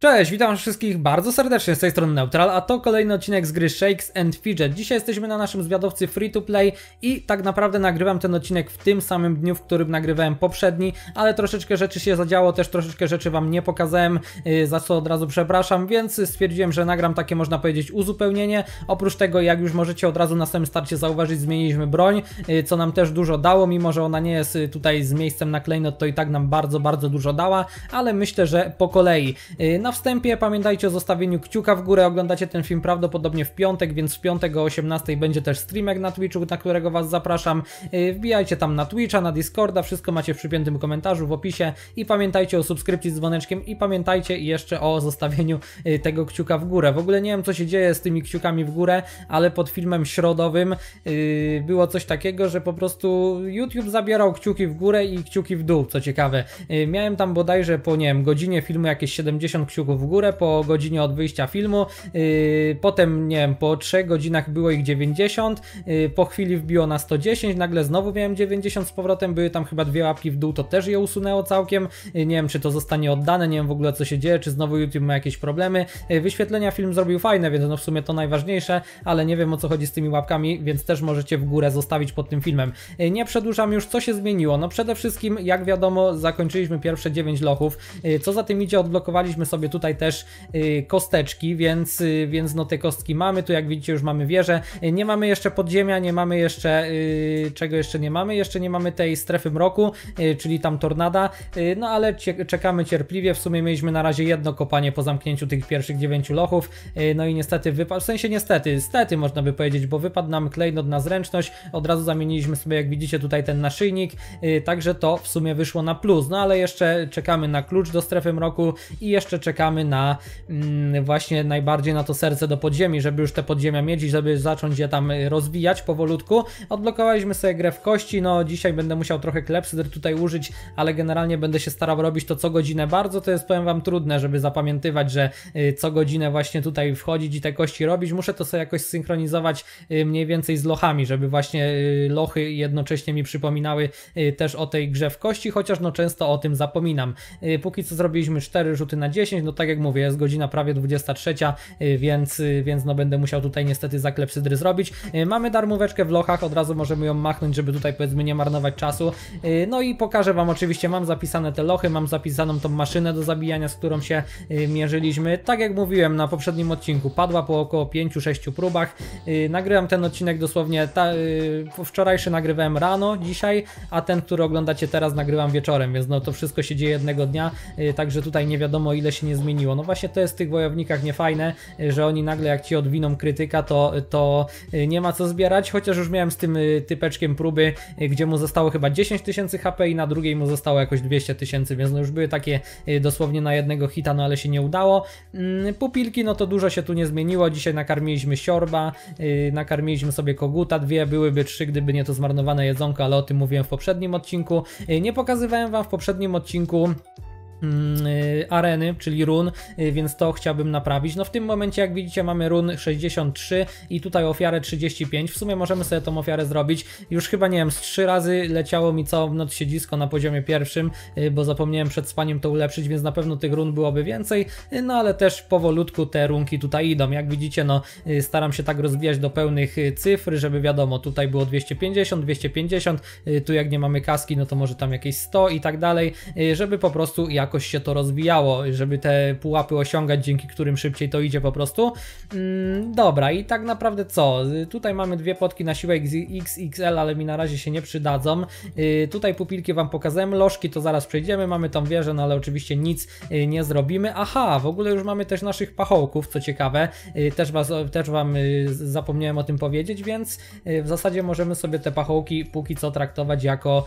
Cześć, witam wszystkich bardzo serdecznie z tej strony Neutral, a to kolejny odcinek z gry Shakes and Fidget. Dzisiaj jesteśmy na naszym zwiadowcy Free to Play i tak naprawdę nagrywam ten odcinek w tym samym dniu, w którym nagrywałem poprzedni, ale troszeczkę rzeczy się zadziało, też troszeczkę rzeczy Wam nie pokazałem, y, za co od razu przepraszam, więc stwierdziłem, że nagram takie można powiedzieć uzupełnienie. Oprócz tego, jak już możecie od razu na samym starcie zauważyć, zmieniliśmy broń, y, co nam też dużo dało, mimo że ona nie jest y, tutaj z miejscem na klejnot, to i tak nam bardzo, bardzo dużo dała, ale myślę, że po kolei. Na wstępie pamiętajcie o zostawieniu kciuka w górę, oglądacie ten film prawdopodobnie w piątek, więc w piątek o 18 będzie też streamek na Twitchu, na którego Was zapraszam. Y, wbijajcie tam na Twitcha, na Discorda, wszystko macie w przypiętym komentarzu, w opisie i pamiętajcie o subskrypcji z dzwoneczkiem i pamiętajcie jeszcze o zostawieniu y, tego kciuka w górę. W ogóle nie wiem co się dzieje z tymi kciukami w górę, ale pod filmem środowym y, było coś takiego, że po prostu YouTube zabierał kciuki w górę i kciuki w dół, co ciekawe. Miałem tam bodajże po, nie wiem, godzinie filmu jakieś 70 kciuków w górę po godzinie od wyjścia filmu. Yy, potem, nie wiem, po 3 godzinach było ich 90, yy, po chwili wbiło na 110, nagle znowu miałem 90 z powrotem, były tam chyba dwie łapki w dół, to też je usunęło całkiem. Yy, nie wiem, czy to zostanie oddane, nie wiem w ogóle co się dzieje, czy znowu YouTube ma jakieś problemy. Wyświetlenia film zrobił fajne, więc no w sumie to najważniejsze, ale nie wiem o co chodzi z tymi łapkami, więc też możecie w górę zostawić pod tym filmem. Nie przedłużam już, co się zmieniło. No przede wszystkim, jak wiadomo, zakończyliśmy pierwsze 9 lochów. Co za tym idzie, odblokowaliśmy sobie sobie tutaj też y, kosteczki, więc, y, więc no te kostki mamy, tu jak widzicie już mamy wieżę, y, nie mamy jeszcze podziemia, nie mamy jeszcze, czego jeszcze nie mamy, jeszcze nie mamy tej strefy mroku, czyli tam tornada, no ale czekamy cierpliwie, w sumie mieliśmy na razie jedno kopanie po zamknięciu tych pierwszych dziewięciu lochów, no i niestety wypadł, w sensie niestety, niestety można by powiedzieć, bo wypadł nam klejnot na zręczność, od razu zamieniliśmy sobie jak widzicie tutaj ten naszyjnik, także to w sumie wyszło na plus, no ale jeszcze czekamy na klucz do strefy mroku i jeszcze czekamy czekamy na mm, właśnie najbardziej na to serce do podziemi, żeby już te podziemia mieć i żeby zacząć je tam rozwijać powolutku. Odblokowaliśmy sobie grę w kości, no dzisiaj będę musiał trochę klepsydr tutaj użyć, ale generalnie będę się starał robić to co godzinę bardzo, to jest powiem wam trudne, żeby zapamiętywać, że y, co godzinę właśnie tutaj wchodzić i te kości robić. Muszę to sobie jakoś synchronizować y, mniej więcej z lochami, żeby właśnie y, lochy jednocześnie mi przypominały też o tej grze w kości, chociaż no często o tym zapominam. Póki co zrobiliśmy 4 rzuty na 10, no tak jak mówię, jest godzina prawie 23, y, więc, y, więc no będę musiał tutaj niestety zaklepsydry zrobić. Y, mamy darmóweczkę w lochach, od razu możemy ją machnąć, żeby tutaj powiedzmy nie marnować czasu. No i pokażę Wam oczywiście, mam zapisane te lochy, mam zapisaną tą maszynę do zabijania, z którą się mierzyliśmy. Tak jak mówiłem na poprzednim odcinku, padła po około 5-6 próbach. Nagrywam ten odcinek dosłownie, ta, wczorajszy nagrywałem rano, dzisiaj, a ten, który oglądacie teraz nagrywam wieczorem, więc no to wszystko się dzieje jednego dnia, także tutaj nie wiadomo ile się nie zmieniło. No właśnie to jest w tych wojownikach niefajne, że oni nagle jak ci odwiną krytyka, to, to y, nie ma co zbierać, chociaż już miałem z tym y, typeczkiem próby, y, gdzie mu zostało chyba 10 tysięcy HP i na drugiej mu zostało jakoś 200 tysięcy, więc no już były takie dosłownie na jednego hita, no ale się nie udało. Mm, pupilki, no to dużo się tu nie zmieniło, dzisiaj nakarmiliśmy siorba, nakarmiliśmy sobie koguta, dwie, byłyby trzy, gdyby nie to zmarnowane jedzonko, ale o tym mówiłem w poprzednim odcinku. Nie pokazywałem Wam w poprzednim odcinku Mm, y, areny, czyli run, y, więc to chciałbym naprawić. No w tym momencie jak widzicie mamy run 63 i tutaj ofiarę 35. W sumie możemy sobie tą ofiarę zrobić. Już chyba nie wiem, z 3 razy leciało mi całą noc siedzisko na poziomie pierwszym, y, bo zapomniałem przed spaniem to ulepszyć, więc na pewno tych run byłoby więcej, no ale też powolutku te runki tutaj idą. Jak widzicie no staram się tak rozwijać do pełnych cyfr, żeby wiadomo tutaj było 250, 250, tu jak nie mamy kaski no to może tam jakieś 100 i tak dalej, żeby po prostu jak jakoś się to rozwijało, żeby te pułapy osiągać, dzięki którym szybciej to idzie po prostu. Mm, dobra, i tak naprawdę co? Y, tutaj mamy dwie potki na siłę XXL, ale mi na razie się nie przydadzą. Yy, tutaj pupilki Wam pokazałem, lożki to zaraz przejdziemy, mamy tą wieżę, no ale oczywiście nic yy, nie zrobimy. Aha, w ogóle już mamy też naszych pachołków, co ciekawe, yy, też, was, też Wam y, zapomniałem o tym powiedzieć, więc y, w zasadzie możemy sobie te pachołki póki co traktować jako,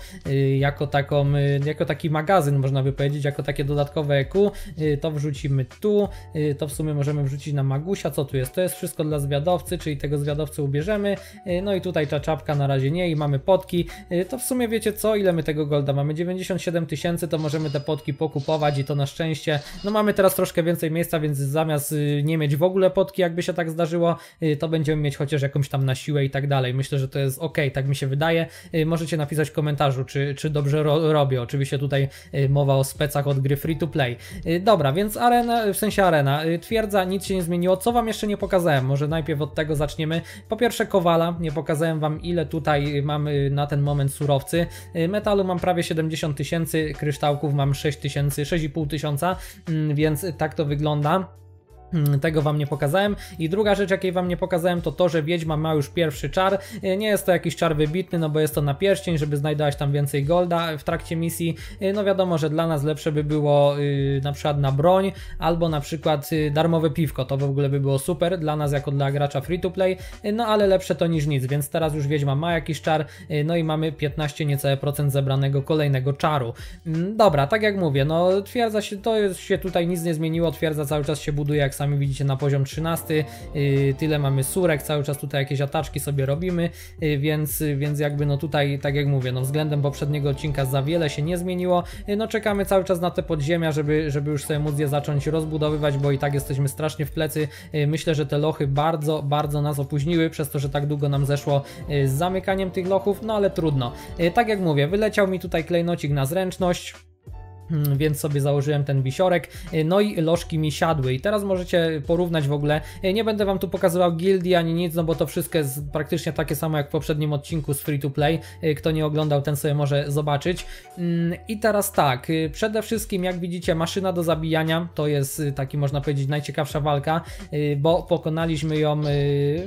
jako, taką, jako taki magazyn, można by powiedzieć, jako takie dodatkowe EQ, y, to wrzucimy tu, y, to w sumie możemy wrzucić na Magusia, co tu jest? To jest wszystko dla zwiadowcy, czyli tego zwiadowcy ubierzemy, y, no i tutaj ta czapka na razie nie i mamy podki, to w sumie wiecie co, ile my tego golda mamy? 97 tysięcy, to możemy te podki pokupować i to na szczęście, no mamy teraz troszkę więcej miejsca, więc zamiast nie mieć w ogóle podki, jakby się tak zdarzyło, to będziemy mieć chociaż jakąś tam na siłę i tak dalej. Myślę, że to jest ok, tak mi się wydaje. Możecie napisać w komentarzu, czy, czy dobrze ro robię. Oczywiście tutaj mowa o specach od gry free to play. Y, dobra, więc arena, y, w sensie arena, y, twierdza, nic się nie zmieniło. Co wam jeszcze nie pokazałem? Może najpierw od tego zaczniemy. Po pierwsze Kowala, nie pokazałem wam ile tutaj mamy na ten moment surowcy. Metalu mam prawie 70 tysięcy, kryształków mam 6 tysięcy, 6,5 tysiąca, mm, więc tak to wygląda. Mm, tego wam nie pokazałem. I druga rzecz, jakiej wam nie pokazałem, to to, że Wiedźma ma już pierwszy czar. Y, nie jest to jakiś czar wybitny, no bo jest to na pierścień, żeby znajdować tam więcej golda w trakcie misji. Y, no wiadomo, że dla nas lepsze by było yy, na przykład na broń, albo na przykład yy, darmowe piwko. To w ogóle by było super dla nas, jako dla gracza free to play. Y, no ale lepsze to niż nic, więc teraz już Wiedźma ma jakiś czar. No i mamy 15 niecałe procent zebranego kolejnego czaru. Mm, dobra, tak jak mówię, no twierdza się, to się tutaj nic nie zmieniło, twierdza cały czas się buduje jak sami widzicie na poziom 13, y, tyle mamy surek, cały czas tutaj jakieś ataczki sobie robimy, y, więc, więc jakby no tutaj, tak jak mówię, no względem poprzedniego odcinka za wiele się nie zmieniło, y, no czekamy cały czas na te podziemia, żeby, żeby już sobie móc je zacząć rozbudowywać, bo i tak jesteśmy strasznie w plecy, myślę, że te lochy bardzo, bardzo nas opóźniły, przez to, że tak długo nam zeszło z zamykaniem tych lochów, no ale trudno. Tak jak mówię, wyleciał mi tutaj klejnocik na zręczność, Mm, więc sobie założyłem ten wisiorek, y, no i lożki mi siadły i teraz możecie porównać w ogóle, y, nie będę wam tu pokazywał gildii ani nic, no bo to wszystko jest praktycznie takie samo jak w poprzednim odcinku z free to play, y, kto nie oglądał ten sobie może zobaczyć mm, i teraz tak, przede wszystkim jak widzicie maszyna do zabijania, to jest taki można powiedzieć najciekawsza walka, bo pokonaliśmy ją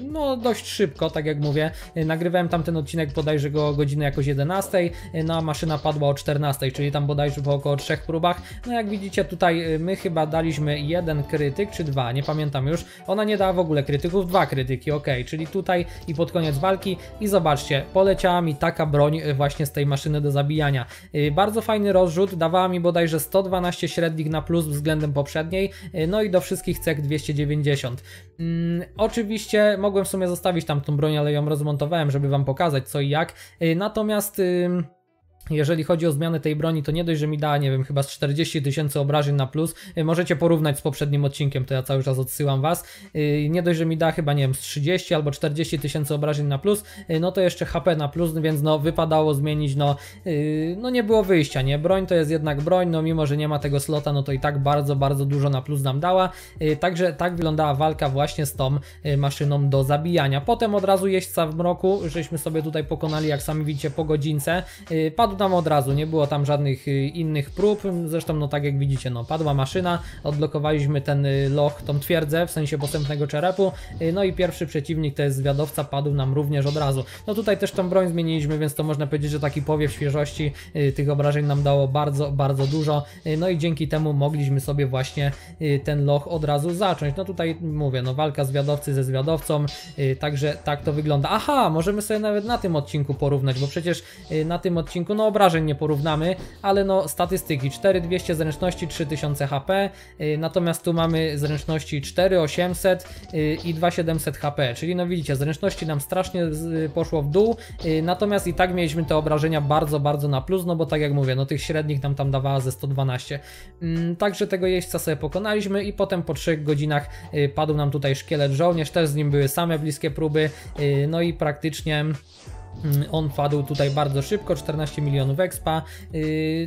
no dość szybko, tak jak mówię, nagrywałem tam ten odcinek bodajże go o godziny jakoś 11, no a maszyna padła o 14, czyli tam bodajże po około 3 trzech próbach. No jak widzicie tutaj y, my chyba daliśmy jeden krytyk czy dwa, nie pamiętam już. Ona nie dała w ogóle krytyków, dwa krytyki, ok, czyli tutaj i pod koniec walki i zobaczcie, poleciała mi taka broń y, właśnie z tej maszyny do zabijania. Y, bardzo fajny rozrzut, dawała mi bodajże 112 średnich na plus względem poprzedniej, no i do wszystkich cech 290. Hmm, oczywiście mogłem w sumie zostawić tam tą broń, ale ją rozmontowałem, żeby wam pokazać co i jak. Natomiast... Hmm, jeżeli chodzi o zmianę tej broni, to nie dość, że mi da, nie wiem, chyba z 40 tysięcy obrażeń na plus. Y, możecie porównać z poprzednim odcinkiem, to ja cały czas odsyłam Was. Y, nie dość, że mi da chyba, nie wiem, z 30 albo 40 tysięcy obrażeń na plus, y, no to jeszcze HP na plus, więc no wypadało zmienić, no, no nie było wyjścia, nie? Broń to jest jednak broń, no mimo, że nie ma tego slota, no to i tak bardzo, bardzo dużo na plus nam dała. Także tak wyglądała walka właśnie z tą maszyną do zabijania. Potem od razu jeźdźca w mroku, żeśmy sobie tutaj pokonali, jak sami widzicie, po godzince. Padł oddam od razu, nie było tam żadnych y, innych prób, zresztą no tak jak widzicie, no padła maszyna, odblokowaliśmy ten y, loch, tą twierdzę, w sensie postępnego czerepu, y, no i pierwszy przeciwnik, to jest zwiadowca, padł nam również od razu. No tutaj też tą broń zmieniliśmy, więc to można powiedzieć, że taki powiew świeżości tych obrażeń nam dało bardzo, bardzo dużo, no i dzięki temu mogliśmy sobie właśnie ten loch od razu zacząć. No tutaj mówię, no walka zwiadowcy ze zwiadowcą, także tak to wygląda. Aha, możemy sobie nawet na tym odcinku porównać, bo przecież na tym odcinku, no no, obrażeń nie porównamy, ale no statystyki 4200 zręczności 3000 HP, y, natomiast tu mamy zręczności 4800 y, i 2700 HP, czyli no widzicie zręczności nam strasznie poszło w dół, y, natomiast i tak mieliśmy te obrażenia bardzo, bardzo na plus, no bo tak jak mówię, no tych średnich nam tam dawała ze 112. Mm, także tego jeźdźca sobie pokonaliśmy i potem po 3 godzinach padł nam tutaj szkielet żołnierz, też z nim były same bliskie próby, no i praktycznie Mm, on padł tutaj bardzo szybko, 14 milionów expa, yy,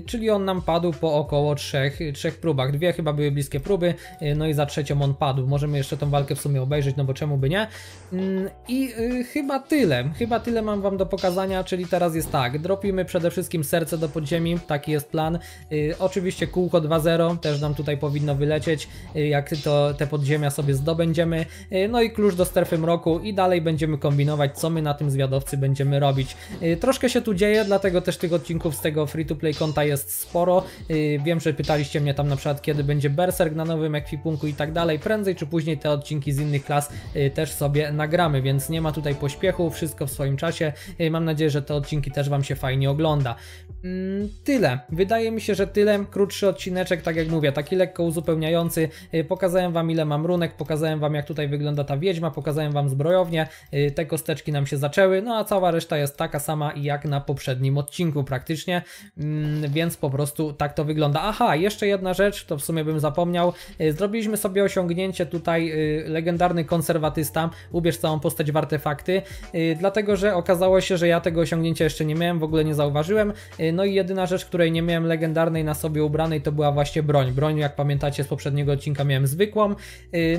czyli on nam padł po około 3, 3 próbach. Dwie chyba były bliskie próby, yy, no i za trzecią on padł. Możemy jeszcze tą walkę w sumie obejrzeć, no bo czemu by nie? Yy, I yy, chyba tyle, chyba tyle mam Wam do pokazania, czyli teraz jest tak, dropimy przede wszystkim serce do podziemi, taki jest plan. Yy, oczywiście kółko 2.0 też nam tutaj powinno wylecieć, yy, jak to te podziemia sobie zdobędziemy. Yy, no i klucz do strefy mroku i dalej będziemy kombinować, co my na tym zwiadowcy będziemy robić. Y, troszkę się tu dzieje, dlatego też tych odcinków z tego free-to-play konta jest sporo. Y, wiem, że pytaliście mnie tam na przykład, kiedy będzie Berserk na nowym ekwipunku i tak dalej. Prędzej czy później te odcinki z innych klas y, też sobie nagramy, więc nie ma tutaj pośpiechu, wszystko w swoim czasie. Mam nadzieję, że te odcinki też Wam się fajnie ogląda. Mm, tyle. Wydaje mi się, że tyle. Krótszy odcineczek, tak jak mówię, taki lekko uzupełniający. Pokazałem Wam ile mam runek, pokazałem Wam jak tutaj wygląda ta wiedźma, pokazałem Wam zbrojownię, te kosteczki nam się zaczęły, no a cała reszta reszta jest taka sama jak na poprzednim odcinku praktycznie, mm, więc po prostu tak to wygląda. Aha, jeszcze jedna rzecz, to w sumie bym zapomniał. Y, zrobiliśmy sobie osiągnięcie tutaj y, legendarny konserwatysta, ubierz całą postać w artefakty, y, dlatego że okazało się, że ja tego osiągnięcia jeszcze nie miałem, w ogóle nie zauważyłem. No i jedyna rzecz, której nie miałem legendarnej na sobie ubranej, to była właśnie broń. Broń, jak pamiętacie z poprzedniego odcinka, miałem zwykłą.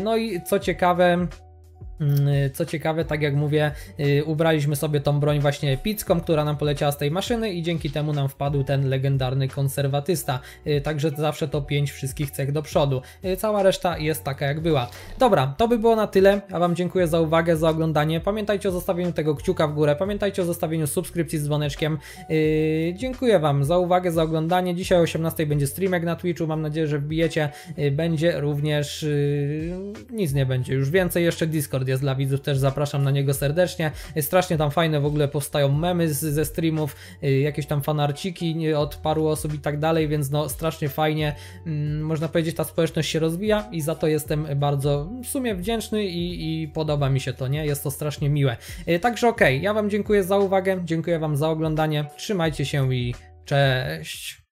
No i co ciekawe, Mm, y, co ciekawe, tak jak mówię, y, ubraliśmy sobie tą broń właśnie pizzką, która nam poleciała z tej maszyny i dzięki temu nam wpadł ten legendarny konserwatysta. Y, także zawsze to 5 wszystkich cech do przodu. Cała reszta jest taka jak była. Dobra, to by było na tyle. Ja Wam dziękuję za uwagę, za oglądanie. Pamiętajcie o zostawieniu tego kciuka w górę. Pamiętajcie o zostawieniu subskrypcji z dzwoneczkiem. Dziękuję Wam za uwagę, za oglądanie. Dzisiaj o 18 będzie streamek na Twitchu. Mam nadzieję, że wbijecie. Będzie również... Nic nie będzie. Już więcej jeszcze Discord jest dla widzów, też zapraszam na niego serdecznie. Strasznie tam fajne w ogóle powstają memy z, ze streamów, y, jakieś tam fanarciki od paru osób i tak dalej, więc no strasznie fajnie, mm, można powiedzieć, ta społeczność się rozwija i za to jestem bardzo w sumie wdzięczny i, i podoba mi się to, nie? Jest to strasznie miłe. Y, także okej, okay, ja Wam dziękuję za uwagę, dziękuję Wam za oglądanie, trzymajcie się i cześć!